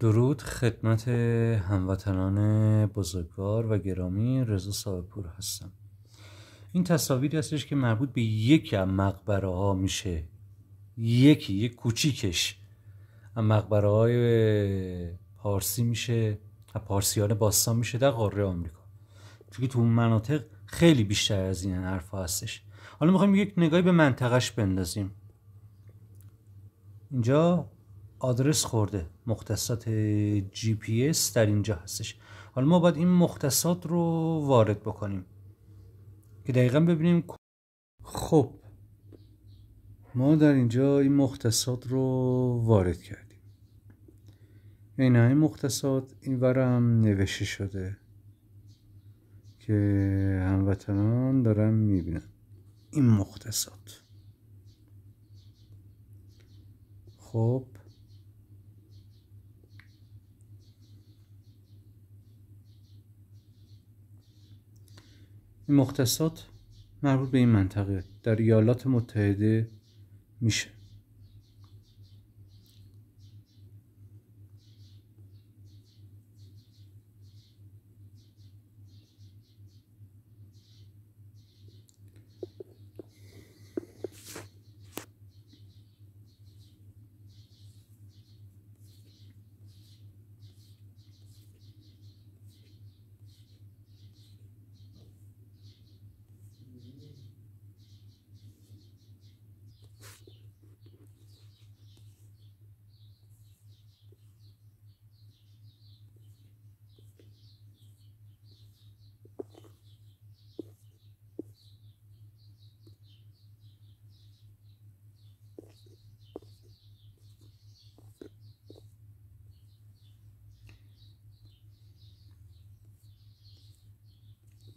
درود خدمت هموطنان بزرگوار و گرامی رضا صاحبپور هستم این تصاویری هستش که مربوط به یکی از مقبره ها میشه یکی یک کوچیکش از مقبره های پارسی میشه از پارسیان باستان میشه در قاره آمریکا چون تو مناطق خیلی بیشتر از این حرف هستش حالا میخوایم یک نگاهی به منطقهش بندازیم اینجا آدرس خورده مختصات جی پی اس در اینجا هستش حالا ما باید این مختصات رو وارد بکنیم که دقیقا ببینیم خب ما در اینجا این مختصات رو وارد کردیم این این مختصات این ورم نوشته شده که هموطنان دارن میبینن این مختصات خب مختصات مربوط به این منطقه در ایالات متحده میشه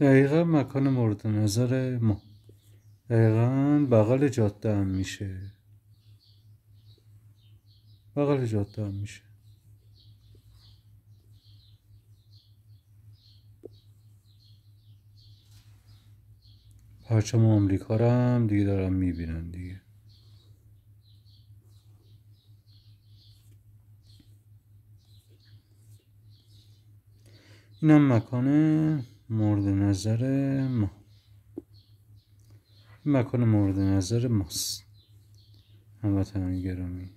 دقیقا مکان مورد نظر ما دقیقا بغل جاده هم میشه بغل جاده هم میشه پرچم آمریکا رو هم دیگه دارم میبینن دیگه اینم مکانه مورد نظر ما مکان مورد نظر ماست هموطنان گرامی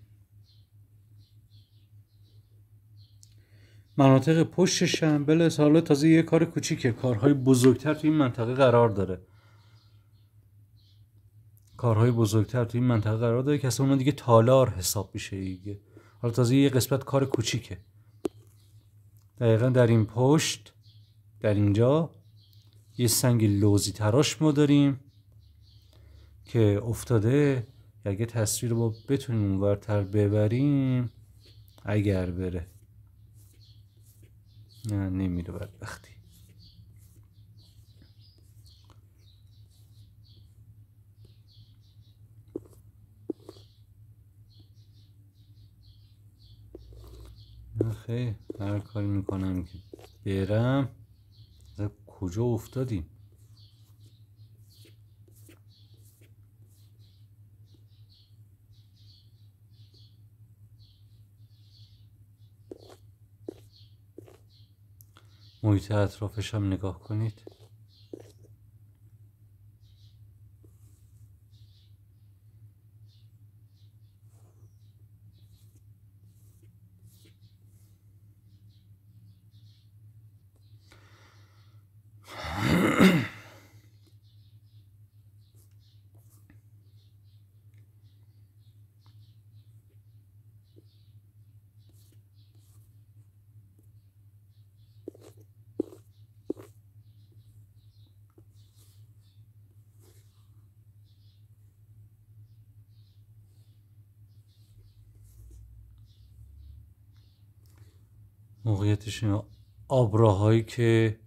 مناطق پشت شنبل حالا تازه یه کار کوچیکه کارهای بزرگتر تو این منطقه قرار داره کارهای بزرگتر تو این منطقه قرار داره که اصلا اون دیگه تالار حساب میشه دیگه حالا تازه یه قسمت کار کوچیکه دقیقا در این پشت در اینجا یه سنگ لوزی تراش ما داریم که افتاده اگه تصویر رو بتونیم اونورتر ببریم اگر بره نه نمیره بدبختی خیلی هر کاری میکنم که برم کجا افتادیم محیط اطرافش هم نگاه کنید موقعیتش اینه آبراهایی که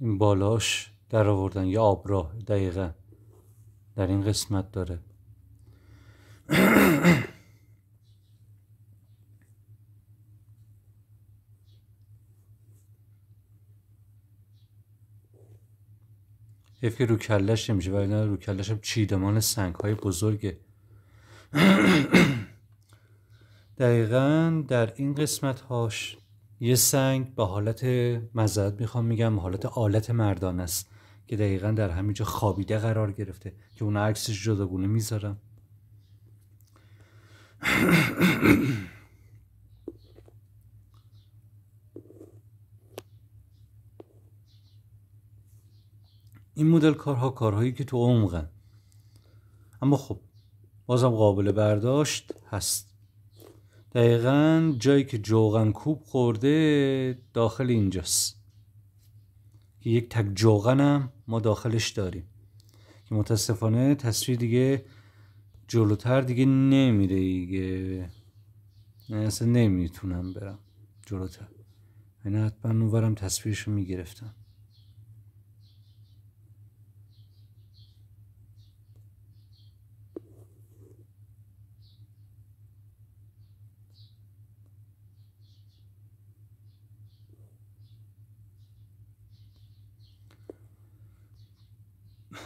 این بالاش در آوردن یا آبراه دقیقا در این قسمت داره که رو کلش نمیشه رو کلش هم چیدمان سنگ های بزرگه دقیقا در این قسمت هاش یه سنگ به حالت مزد میخوام میگم حالت آلت مردان است که دقیقا در همینجا خوابیده قرار گرفته که اون عکسش جداگونه میذارم این مدل کارها کارهایی که تو عمقن اما خب بازم قابل برداشت هست دقیقا جایی که جوغن کوب خورده داخل اینجاست یک تک جوغن هم ما داخلش داریم که متاسفانه تصویر دیگه جلوتر دیگه نمیره دیگه نه اصلا نمیتونم برم جلوتر اینه حتما اونورم تصویرشو میگرفتم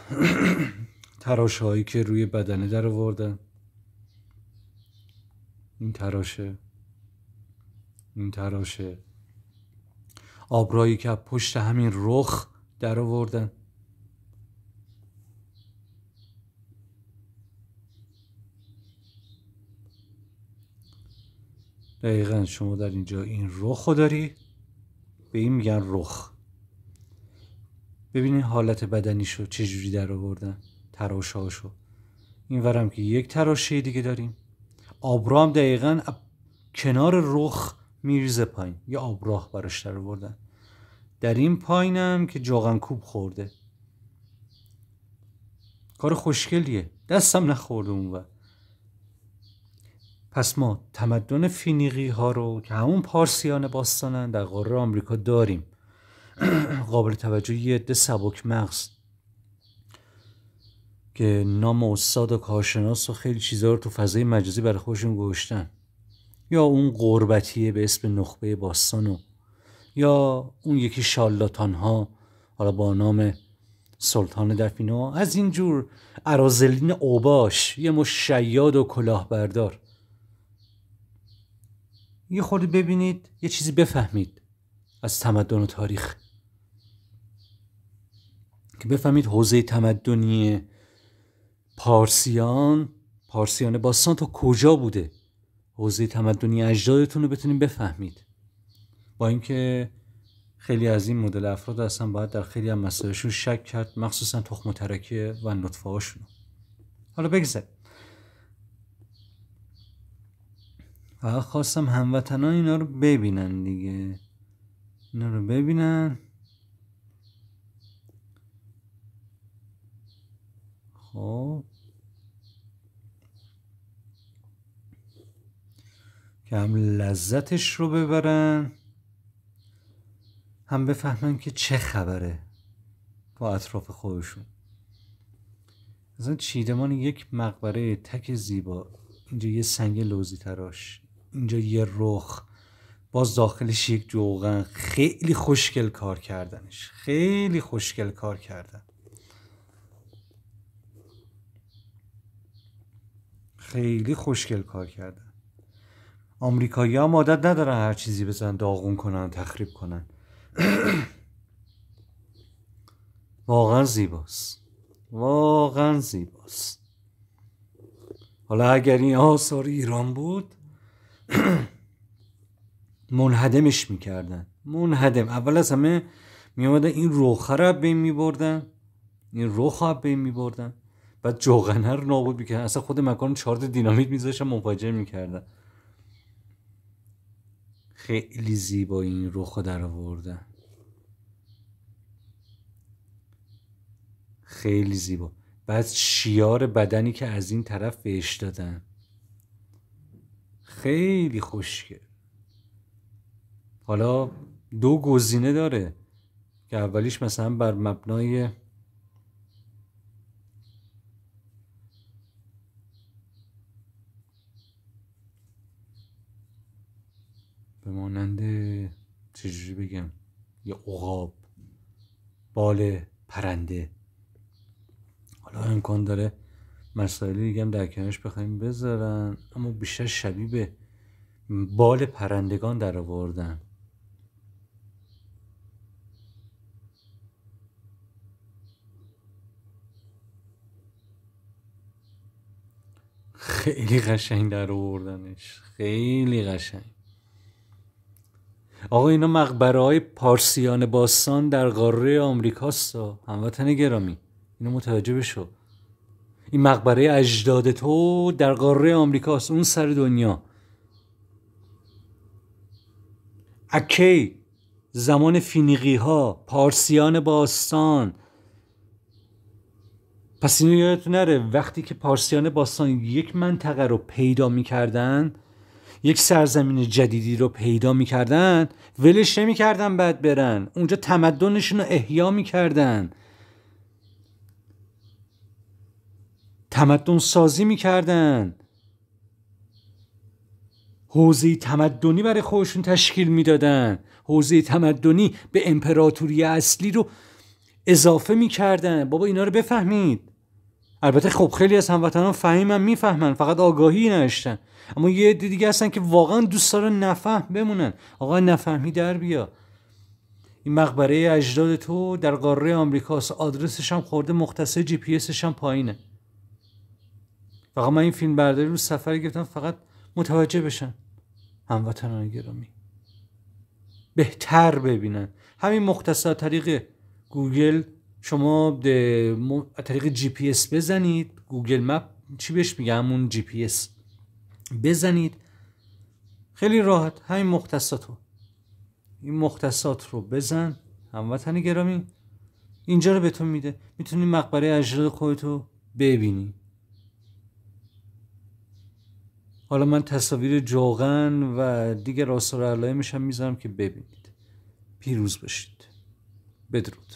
تراش هایی که روی بدنه در آوردن این تراشه این تراشه آبرایی که پشت همین رخ در آوردن دقیقا شما در اینجا این رخ رو داری به این میگن رخ ببینین حالت بدنیشو چجوری در آوردن تراشاشو این ورم که یک تراشه دیگه داریم آبرام دقیقا کنار رخ میریزه پایین یه آبراه براش در آوردن در این پایینم که جاغن کوب خورده کار خوشگلیه دستم نخورده اون و پس ما تمدن فینیقی ها رو که همون پارسیان باستانن در قاره آمریکا داریم قابل توجه یه عده سبک مغز که نام استاد و کارشناس و خیلی چیزها رو تو فضای مجازی برای خودشون گوشتن یا اون قربتیه به اسم نخبه باستانو یا اون یکی شالاتان ها حالا با نام سلطان دفینو از اینجور ارازلین اوباش یه مشیاد و کلاهبردار یه خود ببینید یه چیزی بفهمید از تمدن و تاریخ که بفهمید حوزه تمدنی پارسیان پارسیان باستان تا کجا بوده حوزه تمدنی اجدادتون رو بتونید بفهمید با اینکه خیلی از این مدل افراد هستن باید در خیلی از مسائلشون شک کرد مخصوصا تخم ترکه و نطفه هاشون حالا بگذر خواستم هموطنان اینا رو ببینن دیگه اینا رو ببینن که هم لذتش رو ببرن هم بفهمن که چه خبره با اطراف خودشون مثلا چیدمان یک مقبره تک زیبا اینجا یه سنگ لوزی تراش اینجا یه رخ باز داخلش یک جوغن خیلی خوشگل کار کردنش خیلی خوشگل کار کردن خیلی خوشگل کار کردن آمریکایی هم عادت ندارن هر چیزی بزن داغون کنن تخریب کنن واقعا زیباست واقعا زیباست حالا اگر این آثار ایران بود منهدمش میکردن منهدم اول از همه میامدن این روخه رو بین میبردن این روخه رو بین میبردن بعد جوغنه رو نابود میکردن اصلا خود مکان چارت دینامیت میذاشن منفاجه میکردن خیلی زیبا این رخ در آوردن خیلی زیبا بعد شیار بدنی که از این طرف بهش دادن خیلی خوشگه حالا دو گزینه داره که اولیش مثلا بر مبنای به مانند چجوری بگم یه عقاب بال پرنده حالا امکان داره مسائلی دیگه هم در کنارش بخوایم بذارن اما بیشتر شبیه به بال پرندگان در آوردن خیلی قشنگ در آوردنش خیلی قشنگ آقا اینا مقبره های پارسیان باستان در قاره آمریکاست هموطن گرامی اینو متوجه بشو این مقبره اجداد تو در قاره آمریکاست اون سر دنیا اکی زمان فینیقی ها پارسیان باستان پس اینو یادتون نره وقتی که پارسیان باستان یک منطقه رو پیدا میکردن یک سرزمین جدیدی رو پیدا میکردن ولش نمیکردن بعد برن اونجا تمدنشون رو احیا میکردن تمدن سازی میکردن حوزه تمدنی برای خودشون تشکیل میدادن حوزه تمدنی به امپراتوری اصلی رو اضافه میکردن بابا اینا رو بفهمید البته خب خیلی از هموطنان فهیمن میفهمن فقط آگاهی نداشتن اما یه عده دیگه هستن که واقعا دوست دارن نفهم بمونن آقا نفهمی در بیا این مقبره اجداد تو در قاره آمریکاست آدرسش هم خورده مختص جی پی هم پایینه فقط من این فیلم برداری رو سفر گرفتم فقط متوجه بشن هموطنان گرامی بهتر ببینن همین مختصر طریق گوگل شما طریق جی پی اس بزنید گوگل مپ چی بهش میگه همون جی پی اس بزنید خیلی راحت همین مختصات رو این مختصات رو بزن هموطن گرامی اینجا رو بهتون میده میتونی مقبره اجداد خودت رو ببینی حالا من تصاویر جوغن و دیگه آثار علایمش هم میذارم که ببینید پیروز باشید بدرود